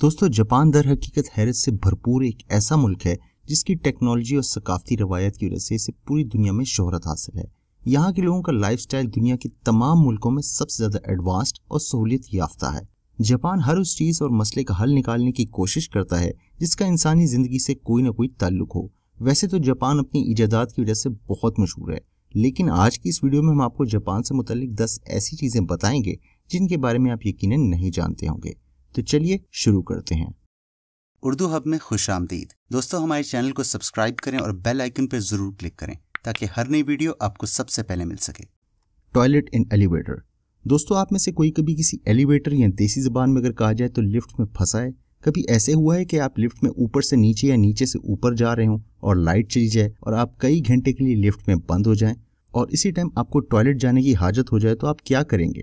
दोस्तों जापान दर हकीकत हैरत से भरपूर एक ऐसा मुल्क है जिसकी टेक्नोलॉजी और सकाफती रवायत की वजह से इसे पूरी दुनिया में शोहरत हासिल है यहाँ के लोगों का स्टाइल दुनिया के तमाम मुल्कों में सबसे ज़्यादा एडवांस्ड और सहूलियत याफ्ता है जापान हर उस चीज़ और मसले का हल निकालने की कोशिश करता है जिसका इंसानी ज़िंदगी से कोई ना कोई ताल्लुक हो वैसे तो जापान अपनी इजादात की वजह से बहुत मशहूर है लेकिन आज की इस वीडियो में हम आपको जापान से मुतलिक 10 ऐसी चीज़ें बताएंगे जिनके बारे में आप यकीन नहीं जानते होंगे तो चलिए शुरू करते हैं उर्दू हब में खुश आमदीद दोस्तों हमारे चैनल को सब्सक्राइब करें और बेल आइकन पर ज़रूर क्लिक करें ताकि हर नई वीडियो आपको सबसे पहले मिल सके टॉयलेट इन एलिवेटर दोस्तों आप में से कोई कभी किसी एलिवेटर या देसी जबान में अगर कहा जाए तो लिफ्ट में फंसा है कभी ऐसे हुआ है कि आप लिफ्ट में ऊपर से नीचे या नीचे से ऊपर जा रहे हो और लाइट चली जाए और आप कई घंटे के लिए लिफ्ट में बंद हो जाएं और इसी टाइम आपको टॉयलेट जाने की हाजत हो जाए तो आप क्या करेंगे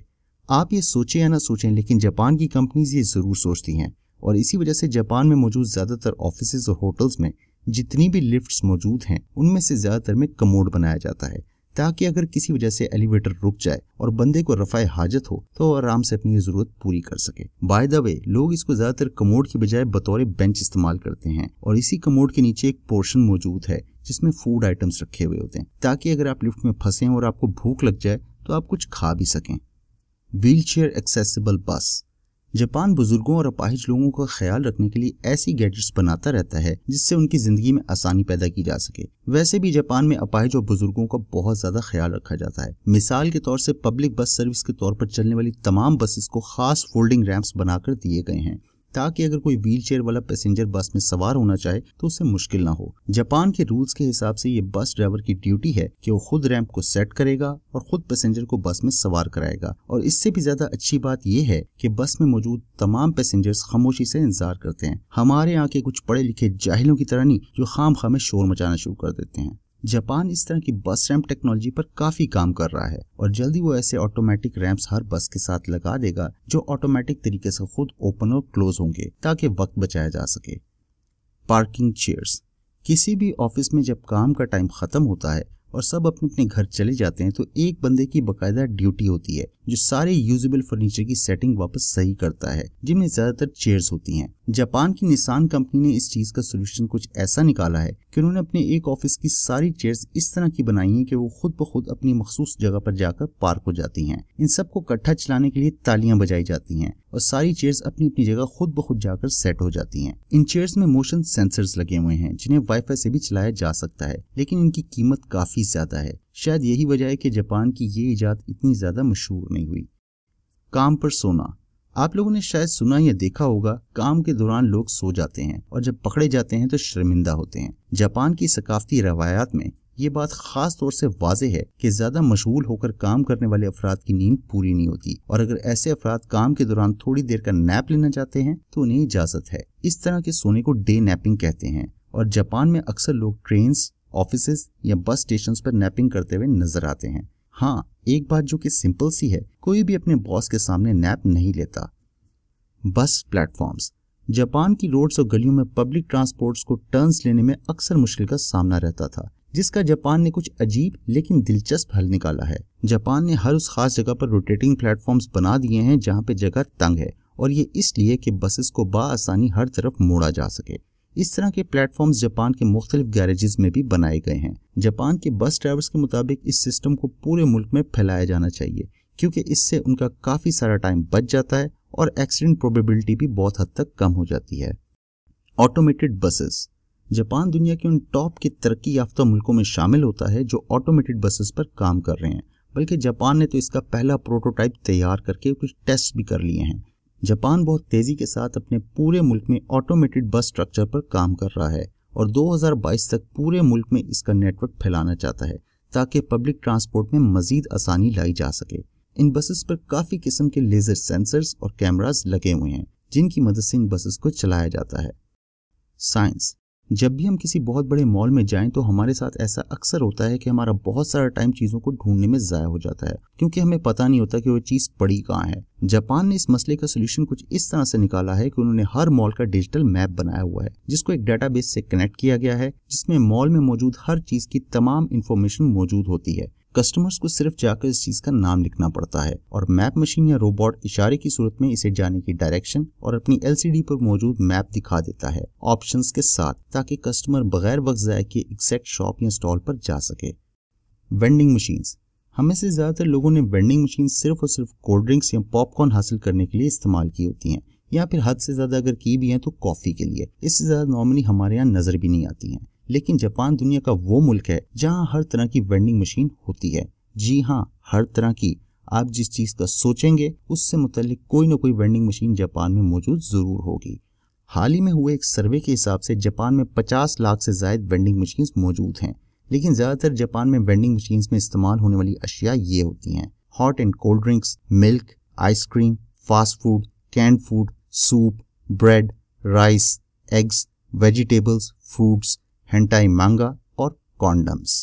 आप ये सोचें या ना सोचें लेकिन जापान की कंपनीज ये ज़रूर सोचती हैं और इसी वजह से जापान में मौजूद ज़्यादातर ऑफिस और होटल्स में जितनी भी लिफ्ट्स मौजूद हैं उनमें से ज़्यादातर में कमोड बनाया जाता है ताकि अगर किसी वजह से एलिवेटर रुक जाए और बंदे को रफाए हाजत हो तो आराम से अपनी ज़रूरत पूरी कर सके बाय द वे लोग इसको ज़्यादातर कमोड की बजाय बतौर बेंच इस्तेमाल करते हैं और इसी कमोड के नीचे एक पोर्शन मौजूद है जिसमें फूड आइटम्स रखे हुए होते हैं ताकि अगर आप लिफ्ट में फंसे और आपको भूख लग जाए तो आप कुछ खा भी सकें व्हीलचेयर एक्सेसिबल बस जापान बुजुर्गों और अपाहिज लोगों का ख्याल रखने के लिए ऐसी गैजेट्स बनाता रहता है जिससे उनकी जिंदगी में आसानी पैदा की जा सके वैसे भी जापान में अपाहिज और बुजुर्गों का बहुत ज्यादा ख्याल रखा जाता है मिसाल के तौर से पब्लिक बस सर्विस के तौर पर चलने वाली तमाम बसेस को खास फोल्डिंग रैम्प बनाकर दिए गए हैं ताकि अगर कोई व्हीलचेयर वाला पैसेंजर बस में सवार होना चाहे तो उसे मुश्किल ना हो जापान के रूल्स के हिसाब से ये बस ड्राइवर की ड्यूटी है कि वो खुद रैंप को सेट करेगा और खुद पैसेंजर को बस में सवार कराएगा और इससे भी ज्यादा अच्छी बात यह है कि बस में मौजूद तमाम पैसेंजर्स खामोशी से इंतजार करते हैं हमारे यहाँ के कुछ पढ़े लिखे जाहिलों की तरह नहीं जो खाम खामे शोर मचाना शुरू कर देते हैं जापान इस तरह की बस रैम्प टेक्नोलॉजी पर काफी काम कर रहा है और जल्दी वो ऐसे ऑटोमेटिक रैंप्स हर बस के साथ लगा देगा जो ऑटोमेटिक तरीके से खुद ओपन और क्लोज होंगे ताकि वक्त बचाया जा सके पार्किंग चेयर्स किसी भी ऑफिस में जब काम का टाइम खत्म होता है और सब अपने अपने घर चले जाते हैं तो एक बंदे की बकायदा ड्यूटी होती है जो सारे यूजेबल फर्नीचर की सेटिंग वापस सही करता है जिनमें ज्यादातर चेयर्स होती हैं जापान की निशान कंपनी ने इस चीज का सोल्यूशन कुछ ऐसा निकाला है कि उन्होंने अपने एक ऑफिस की सारी चेयर्स इस तरह की बनाई हैं कि वो खुद ब खुद अपनी मखसूस जगह पर जाकर पार्क हो जाती हैं इन सबको इकट्ठा चलाने के लिए तालियां बजाई जाती हैं और सारी चेयर्स अपनी अपनी जगह खुद ब खुद जाकर सेट हो जाती हैं इन चेयर्स में मोशन सेंसर्स लगे हुए हैं जिन्हें वाईफाई से भी चलाया जा सकता है लेकिन इनकी कीमत काफी ज्यादा है शायद यही वजह है कि जापान की ये ईजाद इतनी ज़्यादा मशहूर नहीं हुई काम पर सोना आप लोगों ने शायद सुना या देखा होगा काम के दौरान लोग सो जाते हैं और जब पकड़े जाते हैं तो शर्मिंदा होते हैं जापान की सकाफती रवायात में ये बात खास तौर से वाज है कि ज्यादा मशगूल होकर काम करने वाले अफराद की नींद पूरी नहीं होती और अगर ऐसे अफराद काम के दौरान थोड़ी देर का नैप लेना चाहते हैं तो उन्हें इजाजत है इस तरह के सोने को डे नैपिंग कहते हैं और जापान में अक्सर लोग ट्रेन ऑफिस या बस स्टेशन पर नैपिंग करते हुए नजर आते हैं हाँ एक बात जो कि सिंपल सी है कोई भी अपने बॉस के सामने नैप नहीं लेता बस प्लेटफॉर्म्स जापान की रोड्स और गलियों में पब्लिक ट्रांसपोर्ट्स को टर्न्स लेने में अक्सर मुश्किल का सामना रहता था जिसका जापान ने कुछ अजीब लेकिन दिलचस्प हल निकाला है जापान ने हर उस खास जगह पर रोटेटिंग प्लेटफॉर्म्स बना दिए हैं जहाँ पे जगह तंग है और ये इसलिए कि बसेस को बासानी हर तरफ मोड़ा जा सके इस तरह के प्लेटफॉर्म्स जापान के मुख्तलिफ गैरेजेस में भी बनाए गए हैं जापान के बस ड्राइवर्स के मुताबिक इस सिस्टम को पूरे मुल्क में फैलाया जाना चाहिए क्योंकि इससे उनका काफ़ी सारा टाइम बच जाता है और एक्सीडेंट प्रोबेबिलिटी भी बहुत हद तक कम हो जाती है ऑटोमेटेड बसेस जापान दुनिया के उन टॉप के तरक्की याफ्ता मुल्कों में शामिल होता है जो ऑटोमेटेड बसेस पर काम कर रहे हैं बल्कि जापान ने तो इसका पहला प्रोटोटाइप तैयार करके कुछ टेस्ट भी कर लिए हैं जापान बहुत तेज़ी के साथ अपने पूरे मुल्क में ऑटोमेटेड बस स्ट्रक्चर पर काम कर रहा है और 2022 तक पूरे मुल्क में इसका नेटवर्क फैलाना चाहता है ताकि पब्लिक ट्रांसपोर्ट में मजीद आसानी लाई जा सके इन बसेस पर काफ़ी किस्म के लेज़र सेंसर्स और कैमराज लगे हुए हैं जिनकी मदद से इन बसेस को चलाया जाता है साइंस जब भी हम किसी बहुत बड़े मॉल में जाएं तो हमारे साथ ऐसा अक्सर होता है कि हमारा बहुत सारा टाइम चीज़ों को ढूंढने में ज़ाया हो जाता है क्योंकि हमें पता नहीं होता कि वो चीज़ पड़ी कहाँ है जापान ने इस मसले का सोल्यूशन कुछ इस तरह से निकाला है कि उन्होंने हर मॉल का डिजिटल मैप बनाया हुआ है जिसको एक डेटाबेस से कनेक्ट किया गया है जिसमें मॉल में मौजूद हर चीज़ की तमाम इन्फॉर्मेशन मौजूद होती है कस्टमर्स को सिर्फ जाकर इस चीज का नाम लिखना पड़ता है और मैप मशीन या रोबोट इशारे की सूरत में इसे जाने की डायरेक्शन और अपनी एलसीडी पर मौजूद मैप दिखा देता है ऑप्शंस के साथ ताकि कस्टमर बगैर वक्त जाए के एग्जैक्ट शॉप या स्टॉल पर जा सके वेंडिंग मशीन हमें से ज़्यादातर लोगों ने वेंडिंग मशीन सिर्फ और सिर्फ कोल्ड ड्रिंक्स या पॉपकॉर्न हासिल करने के लिए इस्तेमाल की होती है या फिर हद से ज़्यादा अगर की भी है तो कॉफ़ी के लिए इससे ज़्यादा नॉर्मली हमारे यहाँ नज़र भी नहीं आती है लेकिन जापान दुनिया का वो मुल्क है जहाँ हर तरह की वेंडिंग मशीन होती है जी हाँ हर तरह की आप जिस चीज़ का सोचेंगे उससे मुतलिक कोई ना कोई वेंडिंग मशीन जापान में मौजूद ज़रूर होगी हाल ही में हुए एक सर्वे के हिसाब से जापान में 50 लाख से ज्यादा वेंडिंग मशीन मौजूद हैं लेकिन ज़्यादातर जापान में वेंडिंग मशीन में इस्तेमाल होने वाली अशिया ये होती हैं hot and cold drinks milk ice cream fast food canned food soup bread rice eggs vegetables fruits hentai manga और कॉन्डम्स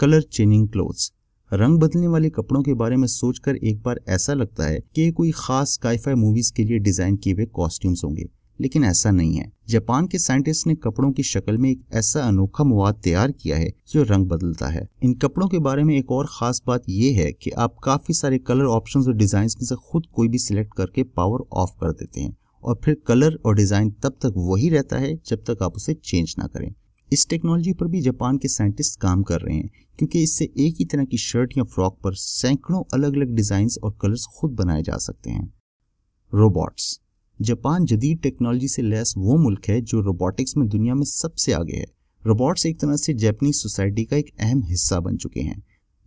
कलर चेंजिंग क्लोथ्स रंग बदलने वाले कपड़ों के बारे में सोचकर एक बार ऐसा लगता है कि ये कोई खास काइफाई मूवीज के लिए डिजाइन किए हुए कॉस्ट्यूम्स होंगे लेकिन ऐसा नहीं है जापान के साइंटिस्ट ने कपड़ों की शक्ल में एक ऐसा अनोखा मवाद तैयार किया है जो रंग बदलता है इन कपड़ों के बारे में एक और खास बात यह है कि आप काफी सारे कलर ऑप्शंस और डिजाइन में से खुद कोई भी सिलेक्ट करके पावर ऑफ कर देते हैं और फिर कलर और डिज़ाइन तब तक वही रहता है जब तक आप उसे चेंज ना करें इस टेक्नोलॉजी पर भी जापान के साइंटिस्ट काम कर रहे हैं क्योंकि इससे एक ही तरह की शर्ट या फ्रॉक पर सैकड़ों अलग अलग डिज़ाइंस और कलर्स खुद बनाए जा सकते हैं रोबोट्स जापान जदीद टेक्नोलॉजी से लैस वो मुल्क है जो रोबोटिक्स में दुनिया में सबसे आगे है रोबोट्स एक तरह से जैपनीज सोसाइटी का एक अहम हिस्सा बन चुके हैं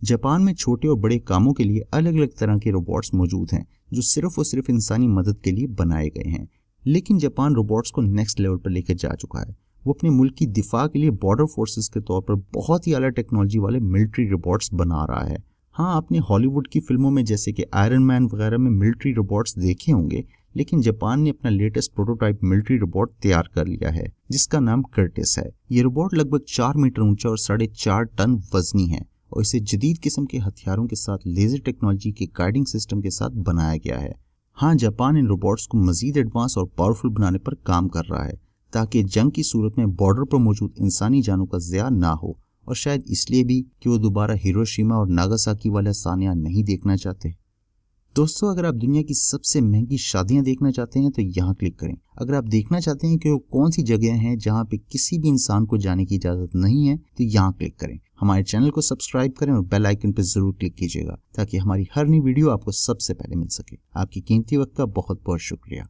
जापान में छोटे और बड़े कामों के लिए अलग अलग तरह के रोबोट्स मौजूद हैं जो सिर्फ और सिर्फ इंसानी मदद के लिए बनाए गए हैं लेकिन जापान रोबोट्स को नेक्स्ट लेवल पर लेकर जा चुका है वो अपने मुल्क की दिफा के लिए बॉर्डर फोर्सेस के तौर पर बहुत ही अला टेक्नोलॉजी वाले मिलिट्री रोबोट्स बना रहा है हाँ आपने हॉलीवुड की फिल्मों में जैसे कि आयरन मैन वगैरह में मिलिट्री रोबोट्स देखे होंगे लेकिन जापान ने अपना लेटेस्ट प्रोटोटाइप मिलिट्री रोबोट तैयार कर लिया है जिसका नाम कर्टिस है ये रोबोट लगभग चार मीटर ऊंचा और साढ़े चार टन वजनी है और इसे जदीद किस्म के हथियारों के साथ लेज़र टेक्नोलॉजी के गाइडिंग सिस्टम के साथ बनाया गया है हाँ जापान इन रोबोट्स को मजीद एडवांस और पावरफुल बनाने पर काम कर रहा है ताकि जंग की सूरत में बॉर्डर पर मौजूद इंसानी जानों का जया ना हो और शायद इसलिए भी कि वो दोबारा हिरोशिमा और नागासाकी वाला सानिया नहीं देखना चाहते दोस्तों अगर आप दुनिया की सबसे महंगी शादियां देखना चाहते हैं तो यहाँ क्लिक करें अगर आप देखना चाहते हैं कि वो कौन सी जगह हैं जहाँ पे किसी भी इंसान को जाने की इजाज़त नहीं है तो यहाँ क्लिक करें हमारे चैनल को सब्सक्राइब करें और बेल आइकन पर जरूर क्लिक कीजिएगा ताकि हमारी हर नई वीडियो आपको सबसे पहले मिल सके आपकी कीमती वक्त का बहुत बहुत शुक्रिया